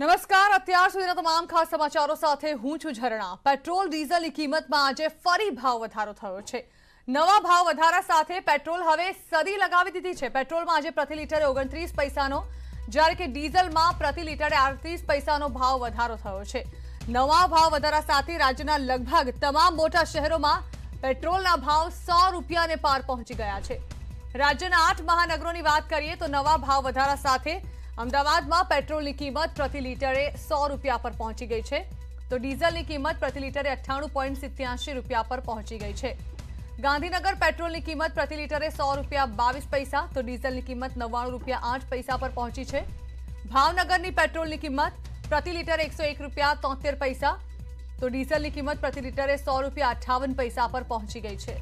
નમસ્કાર અત્યાર સુધીના તમામ ખાસ સમાચારો સાથે હું છું ઝરણા પેટ્રોલ ડીઝલની કિંમતમાં આજે ફરી ભાવ વધારો થયો છે નવા ભાવ વધારા સાથે પેટ્રોલ હવે સદી લગાવી દીધી છે પેટ્રોલમાં આજે પ્રતિ લીટરે ઓગણત્રીસ પૈસાનો જ્યારે કે ડીઝલમાં પ્રતિ લીટરે આડત્રીસ પૈસાનો ભાવ વધારો થયો છે નવા ભાવ વધારા સાથે રાજ્યના લગભગ તમામ મોટા શહેરોમાં પેટ્રોલના ભાવ સો રૂપિયાને પાર પહોંચી ગયા છે રાજ્યના આઠ મહાનગરોની વાત કરીએ તો નવા ભાવ વધારા સાથે અમદાવાદમાં પેટ્રોલની કિંમત પ્રતિ લીટરે સો રૂપિયા પર પહોંચી ગઈ છે તો ડીઝલની કિંમત પ્રતિ લીટરે અઠ્ઠાણું પોઈન્ટ સિત્યાસી રૂપિયા પર પહોંચી ગઈ છે ગાંધીનગર પેટ્રોલની કિંમત પ્રતિ લીટરે સો રૂપિયા બાવીસ પૈસા તો ડીઝલની કિંમત નવ્વાણું રૂપિયા આઠ પૈસા પર પહોંચી છે ભાવનગરની પેટ્રોલની કિંમત પ્રતિ લીટર એકસો એક રૂપિયા તોતેર પૈસા તો ડીઝલની કિંમત પ્રતિ લીટરે સો રૂપિયા અઠ્ઠાવન પૈસા પર પહોંચી ગઈ છે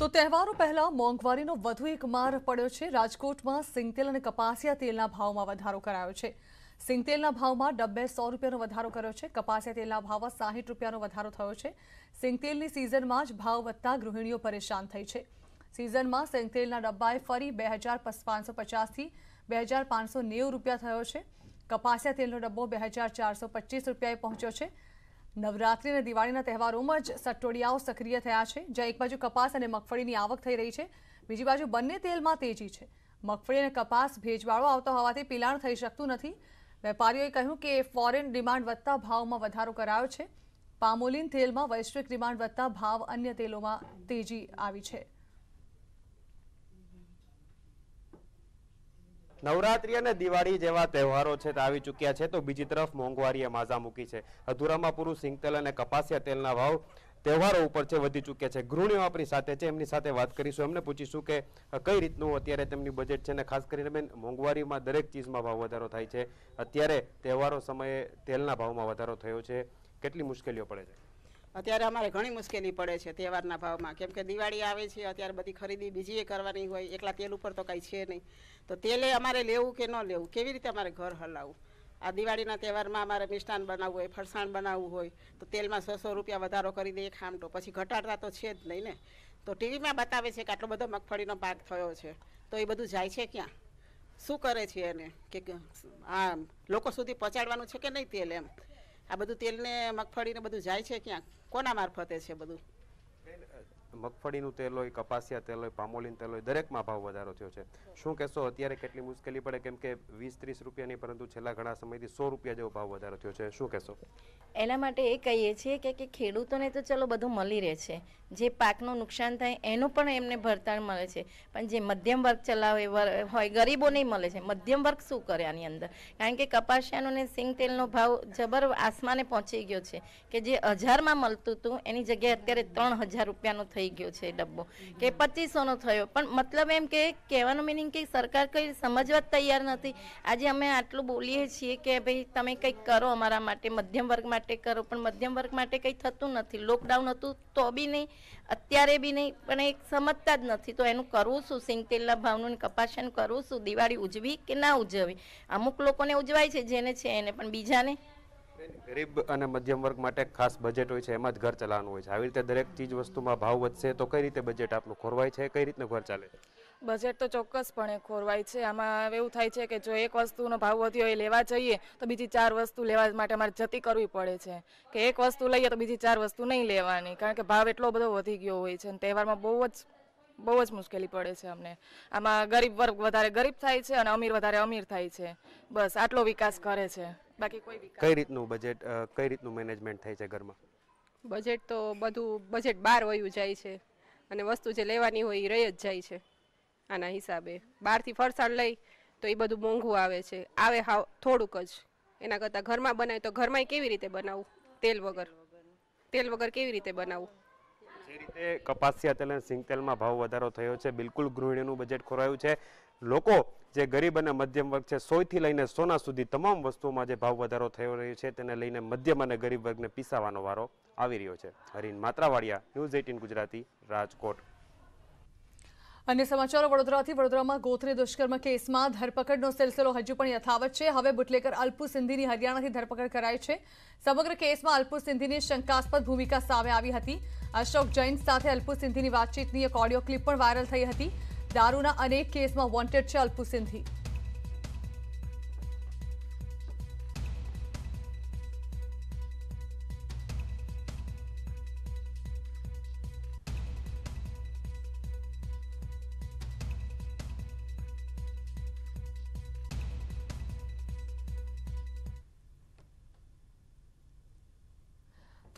તો તહેવારો પહેલા મોંઘવારીનો વધુ એક માર પડ્યો છે રાજકોટમાં સિંગતેલ અને કપાસિયા તેલના ભાવમાં વધારો કરાયો છે સિંગતેલના ભાવમાં ડબ્બે સો રૂપિયાનો વધારો કર્યો છે કપાસિયા તેલના ભાવમાં સાહીઠ રૂપિયાનો વધારો થયો છે સિંગતેલની સિઝનમાં જ ભાવ વધતા ગૃહિણીઓ પરેશાન થઈ છે સિઝનમાં સિંગતેલના ડબ્બાએ ફરી બે હજાર પાંચસો પચાસથી બે હજાર પાંચસો નેવું રૂપિયા થયો છે કપાસિયા તેલનો ડબ્બો બે હજાર ચારસો પચીસ રૂપિયાએ પહોંચ્યો છે નવરાત્રી અને દિવાળીના તહેવારોમાં જ સટોડિયાઓ સક્રિય થયા છે જ્યાં એક બાજુ કપાસ અને મગફળીની આવક થઈ રહી છે બીજી બાજુ બંને તેલમાં તેજી છે મગફળી અને કપાસ ભેજવાળો આવતો હોવાથી પીલાણ થઈ શકતું નથી વેપારીઓએ કહ્યું કે ફોરેન ડિમાન્ડ વધતા ભાવમાં વધારો કરાયો છે પામોલીન તેલમાં વૈશ્વિક ડિમાન્ડ વધતા ભાવ અન્ય તેલોમાં તેજી આવી છે નવરાત્રી અને દિવાળી જેવા તહેવારો છે તે આવી ચૂક્યા છે તો બીજી તરફ મોંઘવારીએ માઝા મૂકી છે અધૂરામાં પૂરું સિંગતેલ અને કપાસિયા તેલના ભાવ તહેવારો ઉપર છે વધી ચૂક્યા છે ગૃહિણીઓ આપણી સાથે છે એમની સાથે વાત કરીશું એમને પૂછીશું કે કઈ રીતનું અત્યારે તેમની બજેટ છે અને ખાસ કરીને બેન મોંઘવારીમાં દરેક ચીજમાં ભાવ વધારો થાય છે અત્યારે તહેવારો સમયે તેલના ભાવમાં વધારો થયો છે કેટલી મુશ્કેલીઓ પડે છે અત્યારે અમારે ઘણી મુશ્કેલી પડે છે તહેવારના ભાવમાં કેમ કે દિવાળી આવે છે અત્યારે બધી ખરીદી બીજી એ કરવાની હોય એકલા તેલ ઉપર તો કાંઈ છે નહીં તો તેલે અમારે લેવું કે ન લેવું કેવી રીતે અમારે ઘર હલાવવું આ દિવાળીના તહેવારમાં અમારે મિષ્ટાન બનાવવું હોય ફરસાણ બનાવવું હોય તો તેલમાં સો રૂપિયા વધારો કરી દઈએ ખામટો પછી ઘટાડતા તો છે જ નહીં ને તો ટીવીમાં બતાવે છે કે આટલો બધો મગફળીનો પાક થયો છે તો એ બધું જાય છે ક્યાં શું કરે છે એને કે આ લોકો સુધી પહોંચાડવાનું છે કે નહીં તેલ એમ આ બધું તેલને મગફળીને બધું જાય છે ક્યાંક કોના મારફતે છે બધું મગફળીનું તેલ હોય કપાસિયા તેલ હોય પામોલીન તેલ હોય દરેકમાં ભાવ વધારો થયો છે શું કહેશો અત્યારે કેટલી મુશ્કેલી પડે કેમ કે વીસ ત્રીસ રૂપિયાની પરંતુ છેલ્લા ઘણા સમયથી સો રૂપિયા જેવો ભાવ વધારો થયો છે શું કહેશો એના માટે એ કહીએ છીએ કે કે ખેડૂતોને તો ચલો બધું મળી રહે છે જે પાકનું નુકસાન થાય એનું પણ એમને ભરતાણ મળે છે પણ જે મધ્યમ વર્ગ ચલાવે હોય ગરીબોને મળે છે મધ્યમ વર્ગ શું કરે આની અંદર કારણ કે કપાસિયાનો ને સિંગ તેલનો ભાવ જબર આસમાને પહોંચી ગયો છે કે જે હજારમાં મળતું હતું એની જગ્યાએ અત્યારે ત્રણ હજાર રૂપિયાનું થઈ થઈ ગયો છે ડબ્બો કે પચીસોનો થયો પણ મતલબ એમ કે કહેવાનો મિનિંગ કે સરકાર કંઈ સમજવા તૈયાર નથી આજે અમે આટલું બોલીએ છીએ કે ભાઈ તમે કંઈક કરો અમારા માટે મધ્યમ વર્ગ માટે કરો પણ મધ્યમ વર્ગ માટે કંઈ થતું નથી લોકડાઉન હતું તો બી નહીં અત્યારે બી નહીં પણ એ સમજતા જ નથી તો એનું કરવું શું સિંગ તેલના ભાવનું કપાસન કરવું શું દિવાળી ઉજવી કે ના ઉજવી અમુક લોકોને ઉજવાય છે જેને છે એને પણ બીજાને ગરીબ અને મધ્યમ વર્ગ માટે ખાસ બજેટ હોય છે એમાં જ ઘર ચલાવવાનું હોય છે આવી રીતે દરેક ચીજ વસ્તુમાં ભાવ વધશે તો કઈ રીતે બજેટ આપનું ખોરવાય છે કઈ રીતનું ઘર ચાલે બજેટ તો ચોક્કસપણે ખોરવાય છે આમાં એવું થાય છે કે જો એક વસ્તુનો ભાવ વધ્યો એ લેવા જઈએ તો બીજી ચાર વસ્તુ લેવા માટે અમારે જતી કરવી પડે છે કે એક વસ્તુ લઈએ તો બીજી ચાર વસ્તુ નહીં લેવાની કારણ કે ભાવ એટલો બધો વધી ગયો હોય છે અને તહેવારમાં બહુ જ બહુ જ મુશ્કેલી પડે છે અમને આમાં ગરીબ વર્ગ વધારે ગરીબ થાય છે અને અમીર વધારે અમીર થાય છે બસ આટલો વિકાસ કરે છે બાકી કોઈ વિકાસ કઈ રીતનું બજેટ કઈ રીતનું મેનેજમેન્ટ થાય છે ઘરમાં બજેટ તો બધું બજેટ બહાર વયું જાય છે અને વસ્તુ જે લેવાની હોય એ રહી જ જાય છે આના હિસાબે બહારથી ફરસાણ લઈ તો એ બધું મોંઘું આવે છે આવે હાવ થોડુંક જ એના કરતાં ઘરમાં બનાવ્યું તો ઘરમાં કેવી રીતે બનાવવું તેલ વગર તેલ વગર કેવી રીતે બનાવવું જે રીતે કપાસિયા તેલ અને તેલમાં ભાવ વધારો થયો છે બિલકુલ ગૃહિણીનું બજેટ ખોરાયું છે લોકો જે ગરીબ અને મધ્યમ વર્ગ છે સોયથી લઈને સોના સુધી તમામ વસ્તુઓમાં જે ભાવ વધારો થયો રહ્યો છે તેને લઈને મધ્યમ અને ગરીબ વર્ગને પીસાવાનો વારો આવી રહ્યો છે હરીન માત્રાવાડિયા ન્યૂઝ એઇટીન ગુજરાતી રાજકોટ અન્ય સમાચારો વડોદરાથી વડોદરામાં ગોથરી દુષ્કર્મ કેસમાં ધરપકડનો સિલસિલો હજુ પણ યથાવત છે હવે બુટલેકર અલ્પુ સિંધીની હરિયાણાથી ધરપકડ કરાઈ છે સમગ્ર કેસમાં અલ્પુ સિંધીની શંકાસ્પદ ભૂમિકા સામે આવી હતી અશોક જૈન સાથે અલ્પુ સિંધીની વાતચીતની એક ઓડિયો ક્લિપ પણ વાયરલ થઈ હતી દારૂના અનેક કેસમાં વોન્ટેડ છે અલ્પુ સિંધી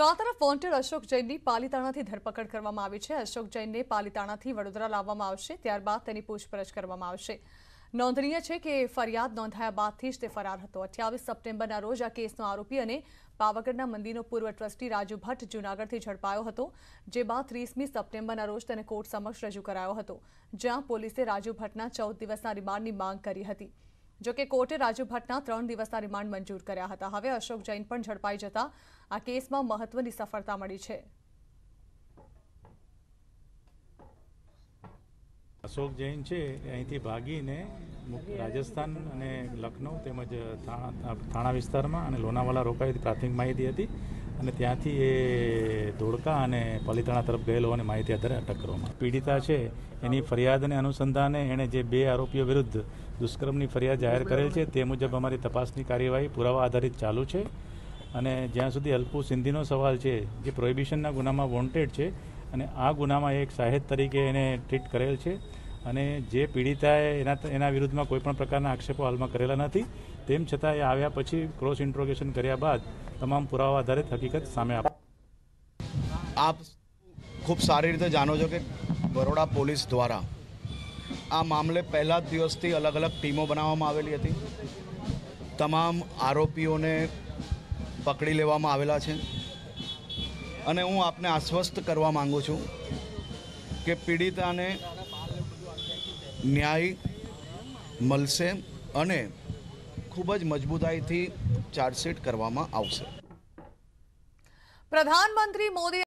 તો આ તરફ વોન્ટેડ અશોક જૈનની પાલીતાણાથી ધરપકડ કરવામાં આવી છે અશોક જૈનને પાલીતાણાથી વડોદરા લાવવામાં આવશે ત્યારબાદ તેની પૂછપરછ કરવામાં આવશે નોંધનીય છે કે ફરિયાદ નોંધાયા બાદથી જ તે ફરાર હતો અઠ્યાવીસ સપ્ટેમ્બરના રોજ આ કેસનો આરોપી અને પાવાગઢના મંદિરનો પૂર્વ ટ્રસ્ટી રાજુ ભટ્ટ જૂનાગઢથી ઝડપાયો હતો જે બાદ ત્રીસમી સપ્ટેમ્બરના રોજ તેને કોર્ટ સમક્ષ રજૂ કરાયો હતો જ્યાં પોલીસે રાજુ ભટ્ટના ચૌદ દિવસના રિમાન્ડની માંગ કરી હતી જોકે કોર્ટે રાજુ ભટ્ટના ત્રણ દિવસના રિમાન્ડ મંજૂર કર્યા હતા હવે અશોક જૈન પણ ઝડપાઈ જતા આ કેસમાં મહત્વની સફળતા મળી છે અશોક જૈન છે અહીંથી ભાગીને રાજસ્થાન અને લખનૌ તેમજ થાણા વિસ્તારમાં અને લોનાવાલા રોકાઈ પ્રાથમિક માહિતી હતી અને ત્યાંથી એ ધોળકા અને પલિતાણા તરફ ગયેલો અને માહિતી આધારે અટક કરવામાં પીડિતા છે એની ફરિયાદને અનુસંધાને એણે જે બે આરોપીઓ વિરુદ્ધ દુષ્કર્મની ફરિયાદ જાહેર કરેલ છે તે મુજબ અમારી તપાસની કાર્યવાહી પુરાવા આધારિત ચાલુ છે અને જ્યાં સુધી અલ્પુ સિંધીનો સવાલ છે જે પ્રોહિબિશનના ગુનામાં વોન્ટેડ છે અને આ ગુનામાં એક સાહેબ તરીકે એને ટ્રીટ કરેલ છે અને જે પીડિતાએ એના એના વિરુદ્ધમાં કોઈપણ પ્રકારના આક્ષેપો હાલમાં કરેલા નથી તેમ છતાં એ આવ્યા પછી ક્રોસ ઇન્ટ્રોગેશન કર્યા બાદ તમામ પુરાવા આધારિત હકીકત સામે આપ ખૂબ સારી રીતે જાણો છો કે બરોડા પોલીસ દ્વારા આ મામલે પહેલા જ દિવસથી અલગ અલગ ટીમો બનાવવામાં આવેલી હતી તમામ આરોપીઓને પકડી લેવામાં આવેલા છે અને હું આપને આશ્વસ્ત કરવા માગું છું કે પીડિતાને ન્યાય મળશે અને ખૂબ જ મજબૂતાઈથી ચાર્જશીટ કરવામાં આવશે પ્રધાનમંત્રી મોદી